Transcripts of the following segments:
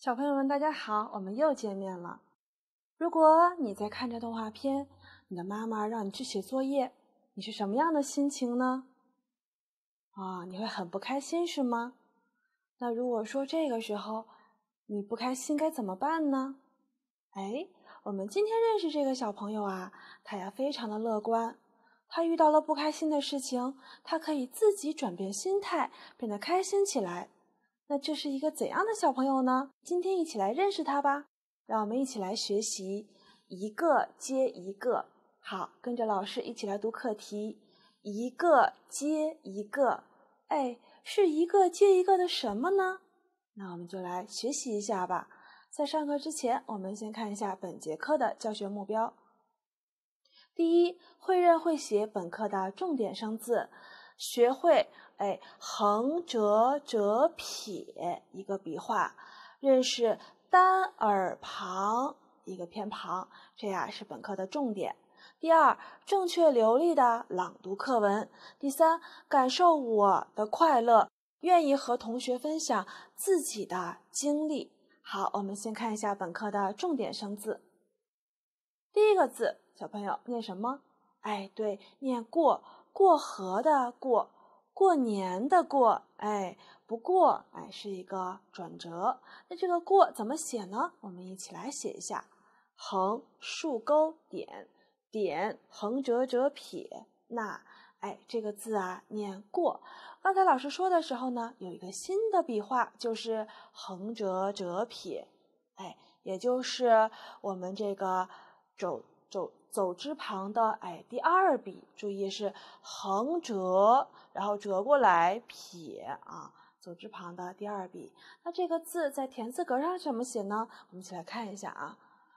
小朋友们，大家好，我们又见面了。如果你在看着动画片，你的妈妈让你去写作业，你是什么样的心情呢？啊，你会很不开心是吗？那如果说这个时候你不开心，该怎么办呢？哎，我们今天认识这个小朋友啊，他呀非常的乐观，他遇到了不开心的事情，他可以自己转变心态，变得开心起来。那这是一个怎样的小朋友呢？今天一起来认识他吧。让我们一起来学习一个接一个。好，跟着老师一起来读课题：一个接一个。哎，是一个接一个的什么呢？那我们就来学习一下吧。在上课之前，我们先看一下本节课的教学目标。第一，会认会写本课的重点生字。学会哎，横折折撇一个笔画，认识单耳旁一个偏旁，这呀是本课的重点。第二，正确流利的朗读课文。第三，感受我的快乐，愿意和同学分享自己的经历。好，我们先看一下本课的重点生字。第一个字，小朋友念什么？哎，对，念过。过河的过，过年的过，哎，不过，哎，是一个转折。那这个过怎么写呢？我们一起来写一下：横、竖钩、点、点、横折折撇。那，哎，这个字啊，念过。刚才老师说的时候呢，有一个新的笔画，就是横折折撇。哎，也就是我们这个走。走之旁的哎，第二笔注意是横折，然后折过来撇啊。走之旁的第二笔。那这个字在田字格上怎么写呢？我们一起来看一下啊。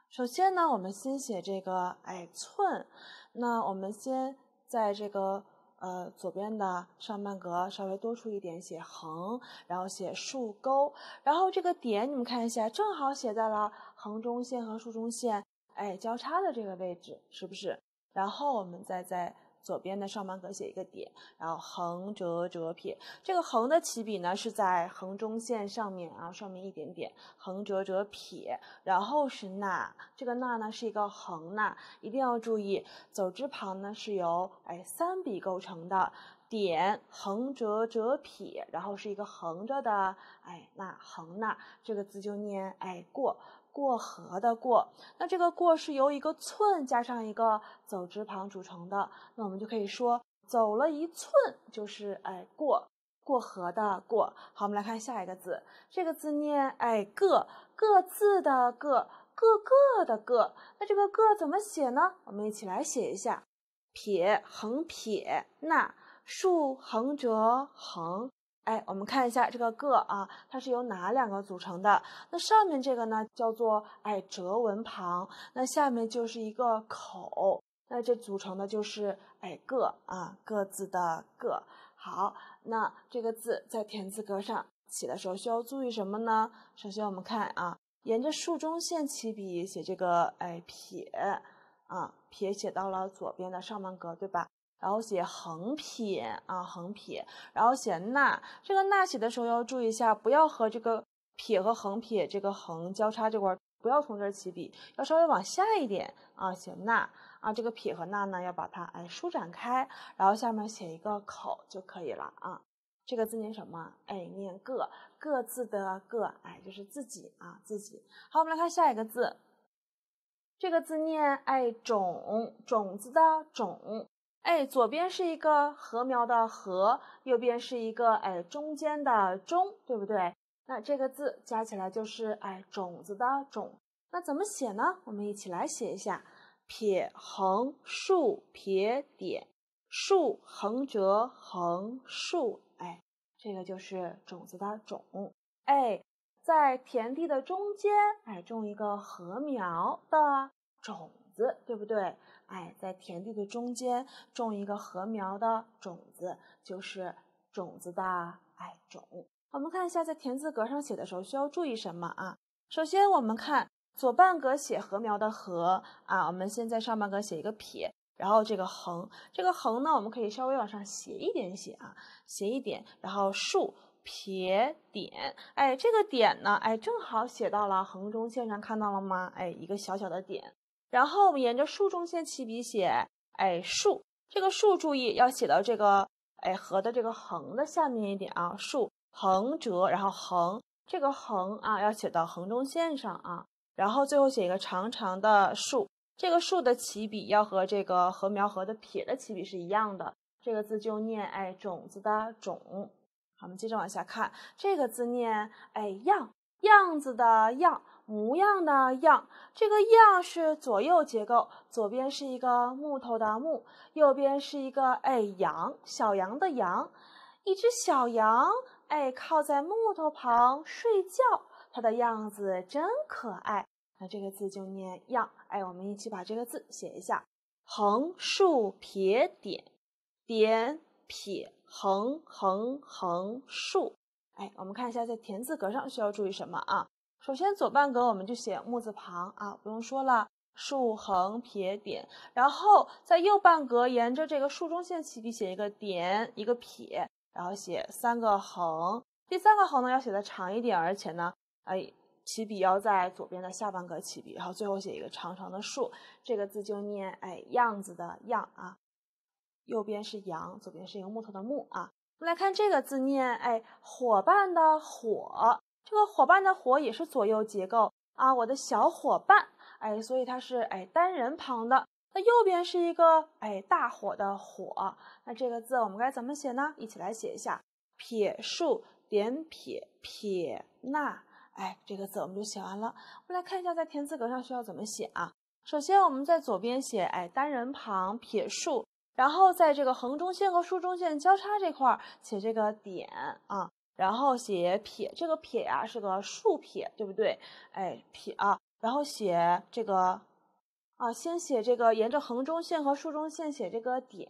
首先呢，我们先写这个哎寸。那我们先在这个呃左边的上半格稍微多出一点写横，然后写竖钩，然后这个点你们看一下，正好写在了横中线和竖中线。哎，交叉的这个位置是不是？然后我们再在左边的上半格写一个点，然后横折折撇。这个横的起笔呢是在横中线上面啊，上面一点点。横折折撇，然后是“捺，这个“捺呢是一个横捺，一定要注意。走之旁呢是由哎三笔构成的：点、横折折撇，然后是一个横着的哎那横捺。这个字就念哎过。过河的过，那这个过是由一个寸加上一个走之旁组成的。那我们就可以说，走了一寸就是哎过过河的过。好，我们来看下一个字，这个字念哎个各自的各各个的各。那这个各怎么写呢？我们一起来写一下：撇、横撇、捺、竖、横折、横。哎，我们看一下这个“个”啊，它是由哪两个组成的？那上面这个呢，叫做哎折文旁，那下面就是一个口，那这组成的就是哎“个”啊，各自的“个”。好，那这个字在田字格上写的时候需要注意什么呢？首先我们看啊，沿着竖中线起笔写这个哎撇啊，撇写到了左边的上半格，对吧？然后写横撇啊，横撇，然后写捺。这个捺写的时候要注意一下，不要和这个撇和横撇这个横交叉这块，不要从这儿起笔，要稍微往下一点啊。写捺啊，这个撇和捺呢，要把它哎舒展开，然后下面写一个口就可以了啊。这个字念什么？哎，念各各自的各，哎，就是自己啊，自己。好，我们来看下一个字，这个字念哎种种子的种。哎，左边是一个禾苗的禾，右边是一个哎中间的中，对不对？那这个字加起来就是哎种子的种。那怎么写呢？我们一起来写一下：撇、横、竖、撇、点、竖、横折、横、竖。哎，这个就是种子的种。哎，在田地的中间，哎种一个禾苗的种子，对不对？哎，在田地的中间种一个禾苗的种子，就是种子的哎种。我们看一下在田字格上写的时候需要注意什么啊？首先我们看左半格写禾苗的禾啊，我们先在上半格写一个撇，然后这个横，这个横呢我们可以稍微往上斜一点写啊，斜一点，然后竖撇点。哎，这个点呢，哎正好写到了横中线上，看到了吗？哎，一个小小的点。然后我们沿着竖中线起笔写，哎，竖，这个竖注意要写到这个，哎，禾的这个横的下面一点啊。竖，横折，然后横，这个横啊要写到横中线上啊。然后最后写一个长长的竖，这个竖的起笔要和这个禾苗禾的撇的起笔是一样的。这个字就念哎种子的种。好，我们接着往下看，这个字念哎样样子的样。模样的样，这个样是左右结构，左边是一个木头的木，右边是一个哎羊小羊的羊，一只小羊哎靠在木头旁睡觉，它的样子真可爱。那这个字就念样哎，我们一起把这个字写一下：横、竖、撇、点、点、撇、横、横、横、竖。哎，我们看一下在田字格上需要注意什么啊？首先左半格我们就写木字旁啊，不用说了，竖、横、撇、点。然后在右半格沿着这个竖中线起笔写一个点，一个撇，然后写三个横。第三个横呢要写的长一点，而且呢，哎，起笔要在左边的下半格起笔，然后最后写一个长长的竖。这个字就念哎样子的样啊，右边是羊，左边是一个木头的木啊。我们来看这个字念哎伙伴的伙。这个伙伴的伙也是左右结构啊，我的小伙伴，哎，所以它是哎单人旁的，那右边是一个哎大火的火，那这个字我们该怎么写呢？一起来写一下，撇竖点撇撇捺，哎，这个字我们就写完了。我们来看一下在田字格上需要怎么写啊？首先我们在左边写哎单人旁撇竖，然后在这个横中线和竖中线交叉这块写这个点啊。然后写撇，这个撇呀是个竖撇，对不对？哎，撇啊。然后写这个啊，先写这个沿着横中线和竖中线写这个点，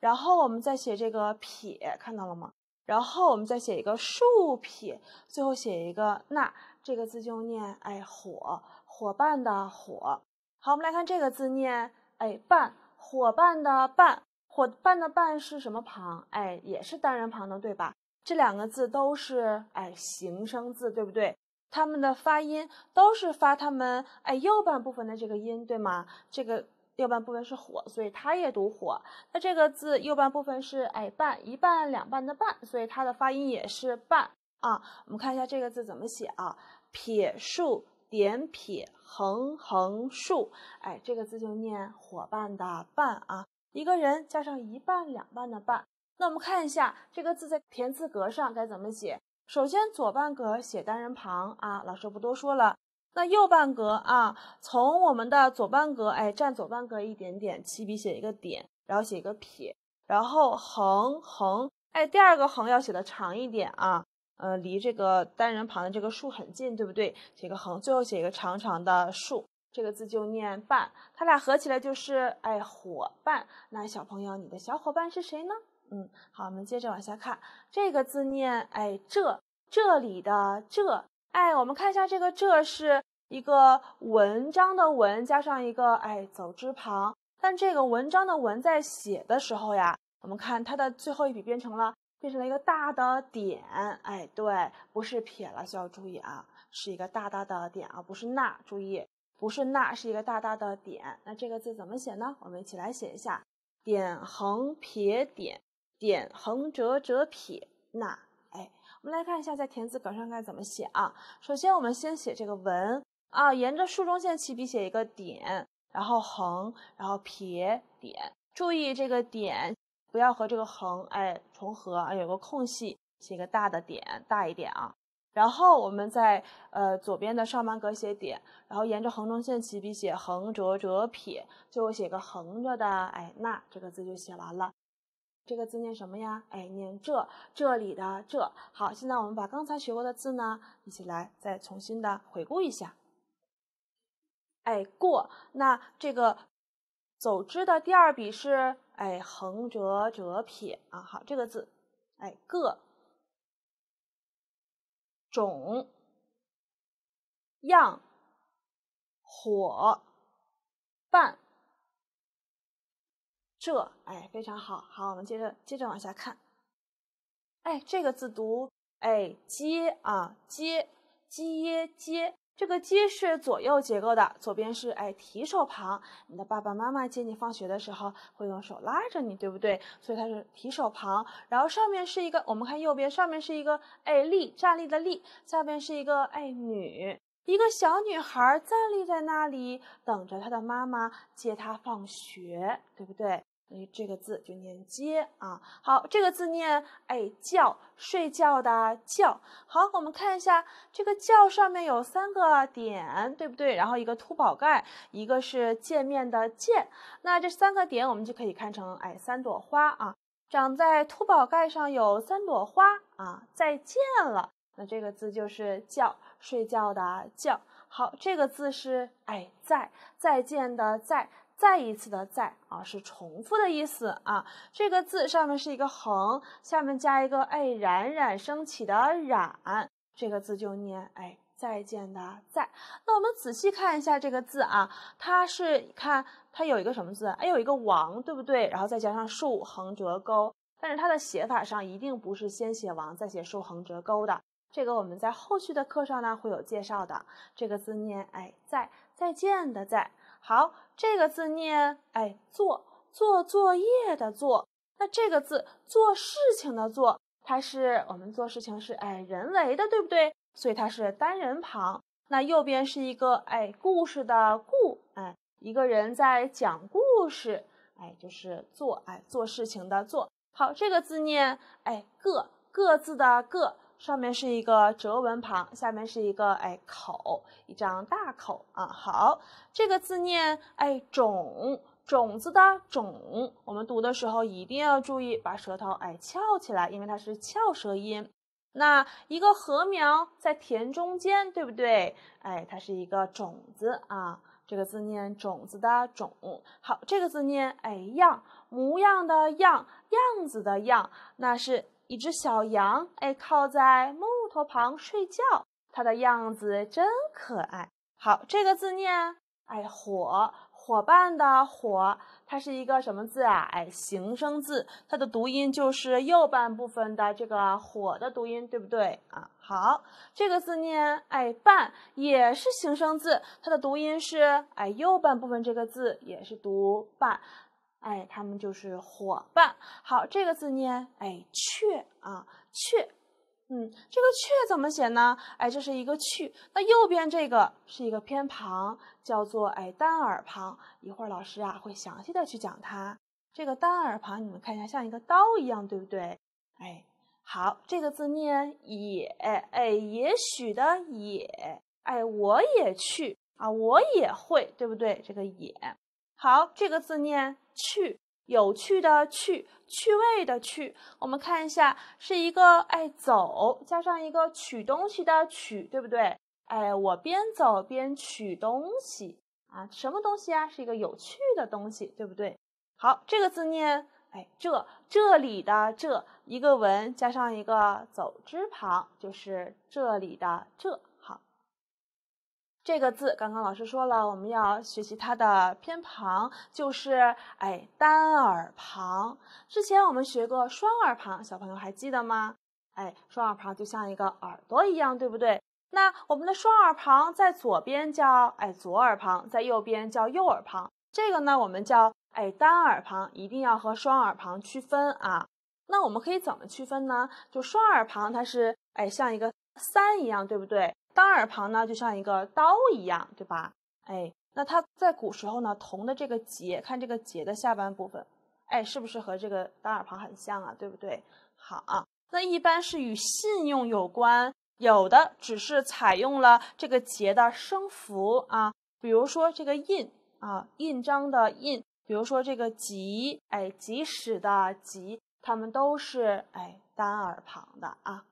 然后我们再写这个撇，看到了吗？然后我们再写一个竖撇，最后写一个捺，这个字就念哎火伙伴的火。好，我们来看这个字念哎伴伙伴的伴伙伴的伴是什么旁？哎，也是单人旁的，对吧？这两个字都是哎形声字，对不对？它们的发音都是发它们哎右半部分的这个音，对吗？这个右半部分是火，所以它也读火。那这个字右半部分是哎半一半两半的半，所以它的发音也是半啊。我们看一下这个字怎么写啊？撇、竖、点、撇、横、横、竖，哎，这个字就念火伴的伴啊，一个人加上一半两半的半。那我们看一下这个字在田字格上该怎么写。首先左半格写单人旁啊，老师不多说了。那右半格啊，从我们的左半格哎，占左半格一点点，起笔写一个点，然后写一个撇，然后横横哎，第二个横要写的长一点啊，呃，离这个单人旁的这个竖很近，对不对？写个横，最后写一个长长的竖，这个字就念半，它俩合起来就是哎伙伴。那小朋友，你的小伙伴是谁呢？嗯，好，我们接着往下看这个字念哎这这里的这哎我们看一下这个这是一个文章的文加上一个哎走之旁，但这个文章的文在写的时候呀，我们看它的最后一笔变成了变成了一个大的点，哎对，不是撇了需要注意啊，是一个大大的点啊，不是捺，注意不是捺，是一个大大的点。那这个字怎么写呢？我们一起来写一下，点横撇点。点横折折撇，捺。哎，我们来看一下，在田字格上该怎么写啊？首先，我们先写这个文啊，沿着竖中线起笔写一个点，然后横，然后撇点。注意这个点不要和这个横哎重合，啊，有个空隙，写个大的点，大一点啊。然后我们在呃左边的上半格写点，然后沿着横中线起笔写横折折撇，最后写个横着的，哎，捺这个字就写完了。这个字念什么呀？哎，念这这里的这。好，现在我们把刚才学过的字呢，一起来再重新的回顾一下。哎，过，那这个走之的第二笔是哎横折折撇啊。好，这个字，哎，各、种、样、火、半。这哎非常好好，我们接着接着往下看。哎，这个字读哎接啊接接接，这个接是左右结构的，左边是哎提手旁。你的爸爸妈妈接你放学的时候会用手拉着你，对不对？所以它是提手旁。然后上面是一个，我们看右边上面是一个哎立站立的立，下面是一个哎女。一个小女孩站立在那里，等着她的妈妈接她放学，对不对？哎，这个字就念接啊。好，这个字念哎，觉，睡觉的觉。好，我们看一下这个觉上面有三个点，对不对？然后一个秃宝盖，一个是见面的见。那这三个点我们就可以看成哎，三朵花啊，长在秃宝盖上有三朵花啊。再见了，那这个字就是叫。睡觉的觉，好，这个字是哎在再见的再，再一次的再啊，是重复的意思啊。这个字上面是一个横，下面加一个哎冉冉升起的冉，这个字就念哎再见的再，那我们仔细看一下这个字啊，它是看它有一个什么字？哎有一个王，对不对？然后再加上竖横折钩，但是它的写法上一定不是先写王再写竖横折钩的。这个我们在后续的课上呢会有介绍的。这个字念哎，在再见的在。好，这个字念哎做做作业的做。那这个字做事情的做，它是我们做事情是哎人为的，对不对？所以它是单人旁。那右边是一个哎故事的故哎，一个人在讲故事哎，就是做哎做事情的做。好，这个字念哎各各自的各。上面是一个折纹旁，下面是一个哎口，一张大口啊。好，这个字念哎种，种子的种。我们读的时候一定要注意，把舌头哎翘起来，因为它是翘舌音。那一个禾苗在田中间，对不对？哎，它是一个种子啊。这个字念种子的种。好，这个字念哎样，模样的样，样子的样，那是。一只小羊，哎，靠在木头旁睡觉，它的样子真可爱。好，这个字念哎伙伙伴的伙，它是一个什么字啊？哎，形声字，它的读音就是右半部分的这个火的读音，对不对啊？好，这个字念哎伴，也是形声字，它的读音是哎右半部分这个字也是读伴。哎，他们就是伙伴。好，这个字念哎雀啊雀，嗯，这个雀怎么写呢？哎，这是一个去，那右边这个是一个偏旁，叫做哎单耳旁。一会儿老师啊会详细的去讲它。这个单耳旁，你们看一下，像一个刀一样，对不对？哎，好，这个字念也，哎，也许的也，哎，我也去啊，我也会，对不对？这个也。好，这个字念趣，有趣的趣，趣味的趣。我们看一下，是一个哎走，加上一个取东西的取，对不对？哎，我边走边取东西啊，什么东西啊？是一个有趣的东西，对不对？好，这个字念哎这，这里的这，一个文加上一个走之旁，就是这里的这。这个字，刚刚老师说了，我们要学习它的偏旁，就是哎单耳旁。之前我们学过双耳旁，小朋友还记得吗？哎，双耳旁就像一个耳朵一样，对不对？那我们的双耳旁在左边叫哎左耳旁，在右边叫右耳旁。这个呢，我们叫哎单耳旁，一定要和双耳旁区分啊。那我们可以怎么区分呢？就双耳旁它是哎像一个三一样，对不对？单耳旁呢，就像一个刀一样，对吧？哎，那它在古时候呢，铜的这个“节”，看这个“节”的下半部分，哎，是不是和这个单耳旁很像啊？对不对？好啊，那一般是与信用有关，有的只是采用了这个“节”的声符啊，比如说这个“印”啊，印章的“印”，比如说这个“即”，哎，“即使”的“即”，它们都是哎单耳旁的啊。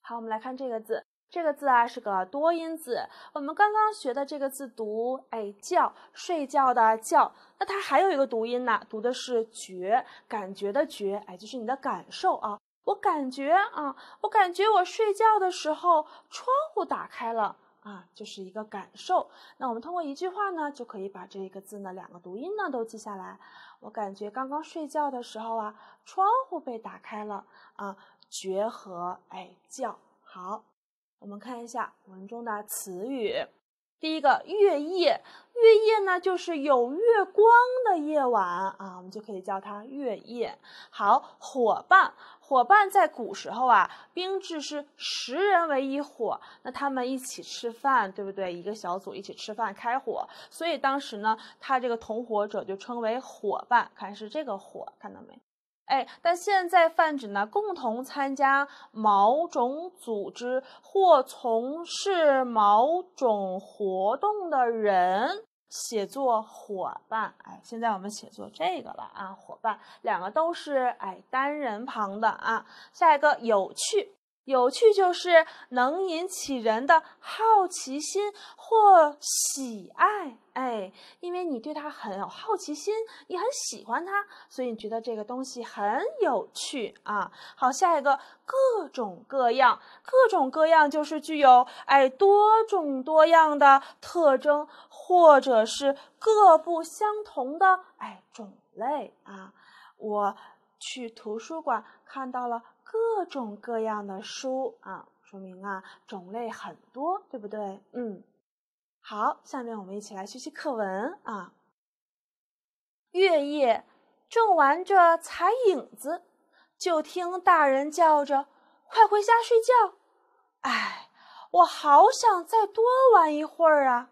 好，我们来看这个字。这个字啊是个多音字，我们刚刚学的这个字读哎叫睡觉的觉。那它还有一个读音呢，读的是觉感觉的觉，哎就是你的感受啊，我感觉啊，我感觉我睡觉的时候窗户打开了啊，就是一个感受。那我们通过一句话呢，就可以把这一个字呢两个读音呢都记下来。我感觉刚刚睡觉的时候啊，窗户被打开了啊，觉和哎叫好。我们看一下文中的词语，第一个月夜，月夜呢就是有月光的夜晚啊，我们就可以叫它月夜。好，伙伴，伙伴在古时候啊，兵制是十人为一伙，那他们一起吃饭，对不对？一个小组一起吃饭，开火，所以当时呢，他这个同伙者就称为伙伴。看是这个伙，看到没？哎，但现在泛指呢，共同参加某种组织或从事某种活动的人，写作伙伴。哎，现在我们写作这个了啊，伙伴，两个都是哎单人旁的啊。下一个，有趣。有趣就是能引起人的好奇心或喜爱，哎，因为你对它很有好奇心，你很喜欢它，所以你觉得这个东西很有趣啊。好，下一个各种各样，各种各样就是具有哎多种多样的特征，或者是各不相同的哎种类啊。我去图书馆看到了。各种各样的书啊，说明啊种类很多，对不对？嗯，好，下面我们一起来学习课文啊。月夜正玩着踩影子，就听大人叫着：“快回家睡觉！”哎，我好想再多玩一会儿啊。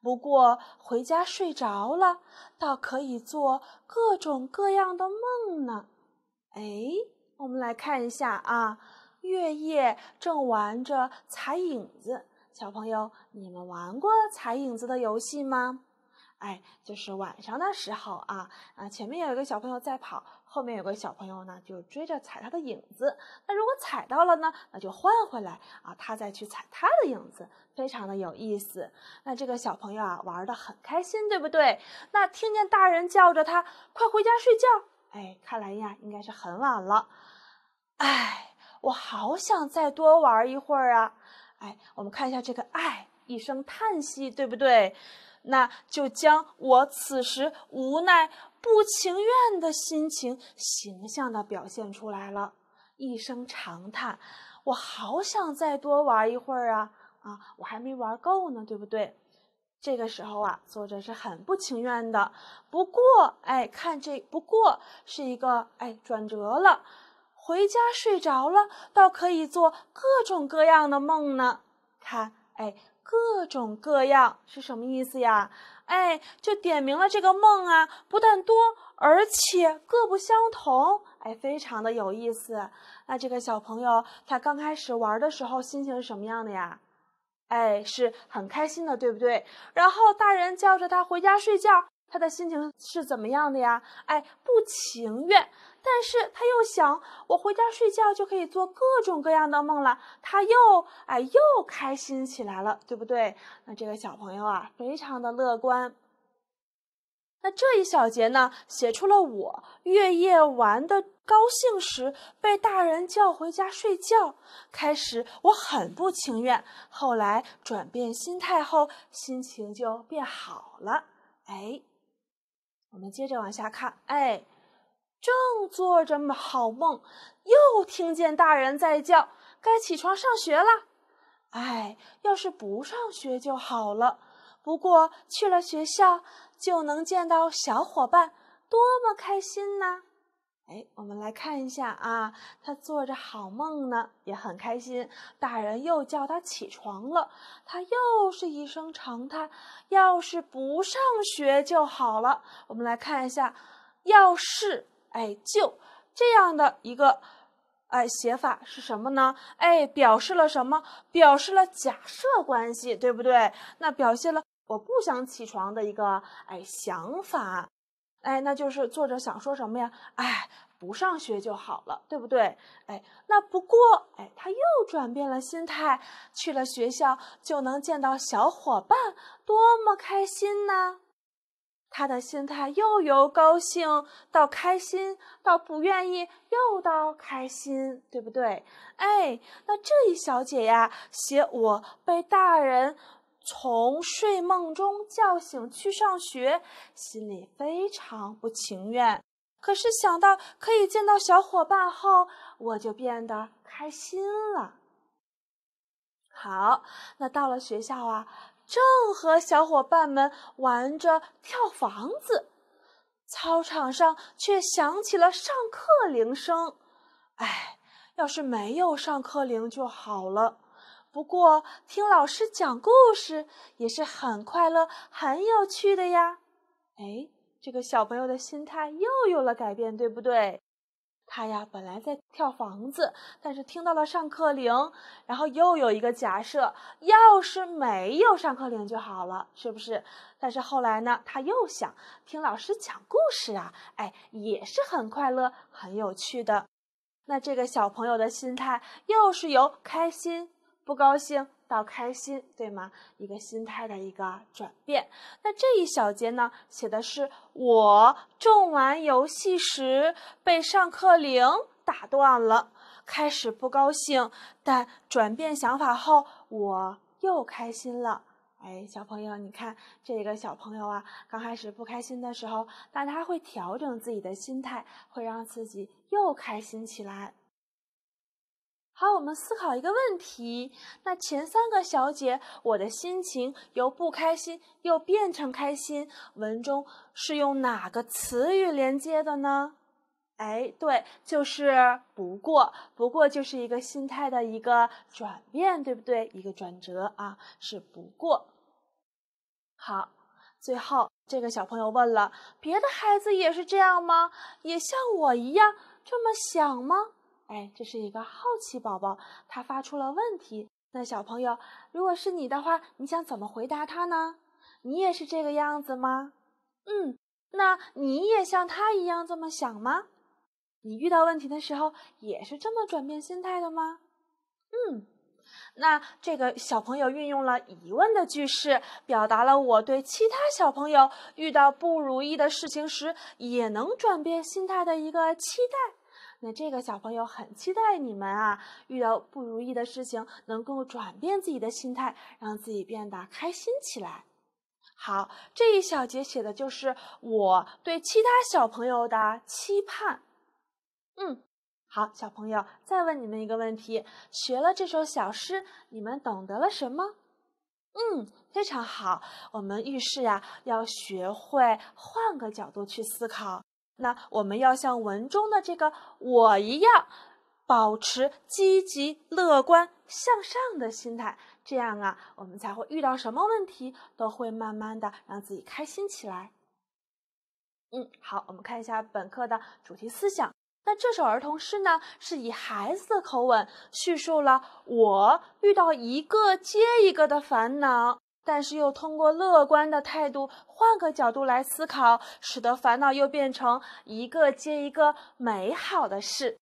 不过回家睡着了，倒可以做各种各样的梦呢。哎。我们来看一下啊，月夜正玩着踩影子。小朋友，你们玩过踩影子的游戏吗？哎，就是晚上的时候啊，啊，前面有一个小朋友在跑，后面有个小朋友呢，就追着踩他的影子。那如果踩到了呢，那就换回来啊，他再去踩他的影子，非常的有意思。那这个小朋友啊，玩的很开心，对不对？那听见大人叫着他，快回家睡觉。哎，看来呀，应该是很晚了。哎，我好想再多玩一会儿啊！哎，我们看一下这个“爱”一声叹息，对不对？那就将我此时无奈、不情愿的心情形象的表现出来了。一声长叹，我好想再多玩一会儿啊！啊，我还没玩够呢，对不对？这个时候啊，作者是很不情愿的。不过，哎，看这，不过是一个哎转折了。回家睡着了，倒可以做各种各样的梦呢。看，哎，各种各样是什么意思呀？哎，就点明了这个梦啊，不但多，而且各不相同。哎，非常的有意思。那这个小朋友他刚开始玩的时候，心情是什么样的呀？哎，是很开心的，对不对？然后大人叫着他回家睡觉，他的心情是怎么样的呀？哎，不情愿，但是他又想，我回家睡觉就可以做各种各样的梦了，他又哎又开心起来了，对不对？那这个小朋友啊，非常的乐观。那这一小节呢，写出了我月夜玩的高兴时被大人叫回家睡觉。开始我很不情愿，后来转变心态后，心情就变好了。哎，我们接着往下看。哎，正做着好梦，又听见大人在叫：“该起床上学了。”哎，要是不上学就好了。不过去了学校。就能见到小伙伴，多么开心呢？哎，我们来看一下啊，他做着好梦呢，也很开心。大人又叫他起床了，他又是一声长叹：“要是不上学就好了。”我们来看一下，要是哎就这样的一个哎写法是什么呢？哎，表示了什么？表示了假设关系，对不对？那表现了。我不想起床的一个哎想法，哎，那就是作者想说什么呀？哎，不上学就好了，对不对？哎，那不过哎，他又转变了心态，去了学校就能见到小伙伴，多么开心呢！他的心态又由高兴到开心，到不愿意，又到开心，对不对？哎，那这一小姐呀，写我被大人。从睡梦中叫醒去上学，心里非常不情愿。可是想到可以见到小伙伴后，我就变得开心了。好，那到了学校啊，正和小伙伴们玩着跳房子，操场上却响起了上课铃声。哎，要是没有上课铃就好了。不过听老师讲故事也是很快乐、很有趣的呀。哎，这个小朋友的心态又有了改变，对不对？他呀本来在跳房子，但是听到了上课铃，然后又有一个假设：要是没有上课铃就好了，是不是？但是后来呢，他又想听老师讲故事啊，哎，也是很快乐、很有趣的。那这个小朋友的心态又是由开心。不高兴到开心，对吗？一个心态的一个转变。那这一小节呢，写的是我正玩游戏时被上课铃打断了，开始不高兴，但转变想法后，我又开心了。哎，小朋友，你看这个小朋友啊，刚开始不开心的时候，但他会调整自己的心态，会让自己又开心起来。好，我们思考一个问题。那前三个小姐，我的心情由不开心又变成开心，文中是用哪个词语连接的呢？哎，对，就是“不过”。不过就是一个心态的一个转变，对不对？一个转折啊，是“不过”。好，最后这个小朋友问了：别的孩子也是这样吗？也像我一样这么想吗？哎，这是一个好奇宝宝，他发出了问题。那小朋友，如果是你的话，你想怎么回答他呢？你也是这个样子吗？嗯，那你也像他一样这么想吗？你遇到问题的时候也是这么转变心态的吗？嗯，那这个小朋友运用了疑问的句式，表达了我对其他小朋友遇到不如意的事情时也能转变心态的一个期待。那这个小朋友很期待你们啊，遇到不如意的事情能够转变自己的心态，让自己变得开心起来。好，这一小节写的就是我对其他小朋友的期盼。嗯，好，小朋友，再问你们一个问题：学了这首小诗，你们懂得了什么？嗯，非常好，我们遇事啊要学会换个角度去思考。那我们要像文中的这个我一样，保持积极乐观向上的心态，这样啊，我们才会遇到什么问题都会慢慢的让自己开心起来。嗯，好，我们看一下本课的主题思想。那这首儿童诗呢，是以孩子的口吻叙述了我遇到一个接一个的烦恼。但是又通过乐观的态度，换个角度来思考，使得烦恼又变成一个接一个美好的事。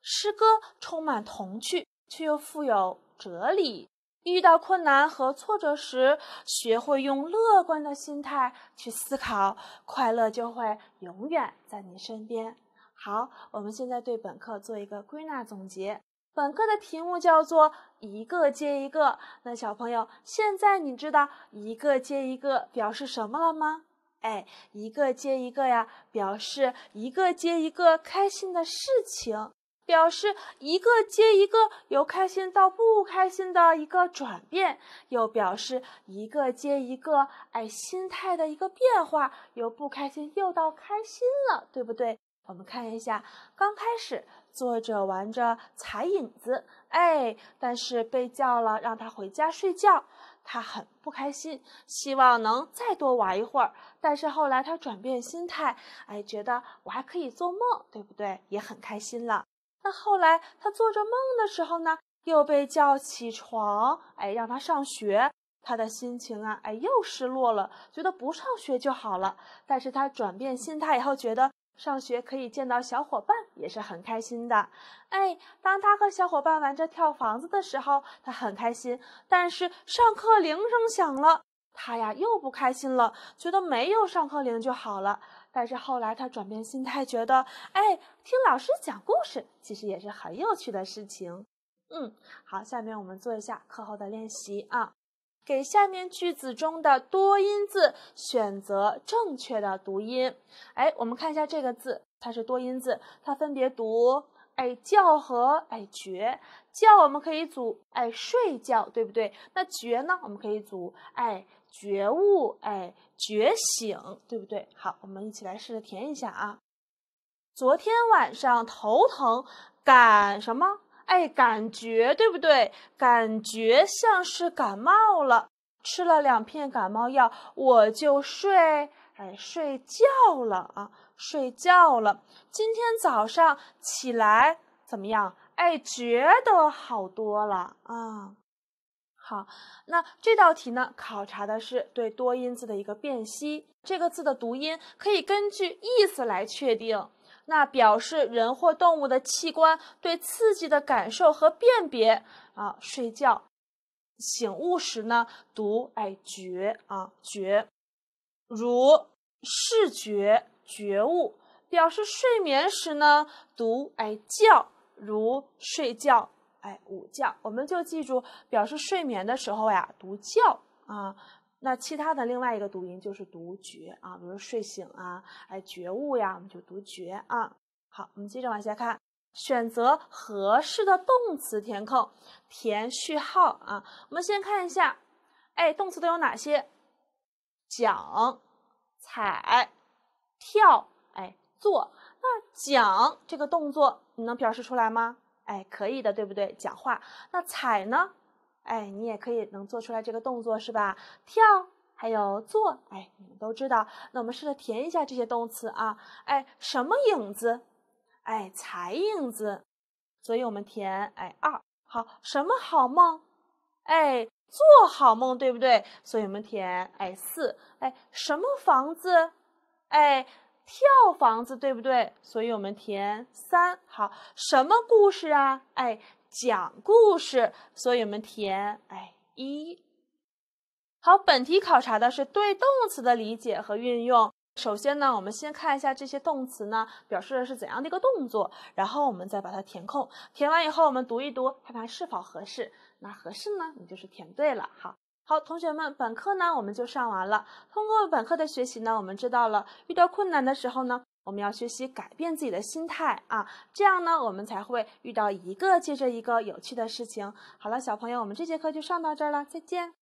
诗歌充满童趣，却又富有哲理。遇到困难和挫折时，学会用乐观的心态去思考，快乐就会永远在你身边。好，我们现在对本课做一个归纳总结。本课的题目叫做“一个接一个”。那小朋友，现在你知道“一个接一个”表示什么了吗？哎，“一个接一个”呀，表示一个接一个开心的事情，表示一个接一个由开心到不开心的一个转变，又表示一个接一个，哎，心态的一个变化，由不开心又到开心了，对不对？我们看一下，刚开始。坐着玩着踩影子，哎，但是被叫了，让他回家睡觉，他很不开心，希望能再多玩一会儿。但是后来他转变心态，哎，觉得我还可以做梦，对不对？也很开心了。那后来他做着梦的时候呢，又被叫起床，哎，让他上学，他的心情啊，哎，又失落了，觉得不上学就好了。但是他转变心态以后，觉得。上学可以见到小伙伴，也是很开心的。哎，当他和小伙伴玩着跳房子的时候，他很开心。但是上课铃声响了，他呀又不开心了，觉得没有上课铃就好了。但是后来他转变心态，觉得哎，听老师讲故事其实也是很有趣的事情。嗯，好，下面我们做一下课后的练习啊。给下面句子中的多音字选择正确的读音。哎，我们看一下这个字，它是多音字，它分别读，哎，觉和哎觉。觉我们可以组，哎，睡觉，对不对？那觉呢，我们可以组，哎，觉悟，哎，觉醒，对不对？好，我们一起来试着填一下啊。昨天晚上头疼，赶什么？哎，感觉对不对？感觉像是感冒了，吃了两片感冒药，我就睡，哎，睡觉了啊，睡觉了。今天早上起来怎么样？哎，觉得好多了啊。好，那这道题呢，考察的是对多音字的一个辨析，这个字的读音可以根据意思来确定。那表示人或动物的器官对刺激的感受和辨别啊，睡觉、醒悟时呢，读哎觉啊觉，如视觉、觉悟。表示睡眠时呢，读哎觉，如睡觉哎午觉。我们就记住，表示睡眠的时候呀，读觉啊。那其他的另外一个读音就是读觉啊，比如睡醒啊，哎觉悟呀，我们就读觉啊。好，我们接着往下看，选择合适的动词填空，填序号啊。我们先看一下，哎，动词都有哪些？讲、踩、跳、哎、坐。那讲这个动作你能表示出来吗？哎，可以的，对不对？讲话。那踩呢？哎，你也可以能做出来这个动作是吧？跳，还有坐。哎，你们都知道。那我们试着填一下这些动词啊。哎，什么影子？哎，踩影子。所以我们填哎二。好，什么好梦？哎，做好梦，对不对？所以我们填哎四。哎，什么房子？哎，跳房子，对不对？所以我们填三。好，什么故事啊？哎。讲故事，所以我们填哎一。好，本题考察的是对动词的理解和运用。首先呢，我们先看一下这些动词呢表示的是怎样的一个动作，然后我们再把它填空。填完以后，我们读一读，看看是否合适。那合适呢，你就是填对了。好，好，同学们，本课呢我们就上完了。通过本课的学习呢，我们知道了遇到困难的时候呢。我们要学习改变自己的心态啊，这样呢，我们才会遇到一个接着一个有趣的事情。好了，小朋友，我们这节课就上到这儿了，再见。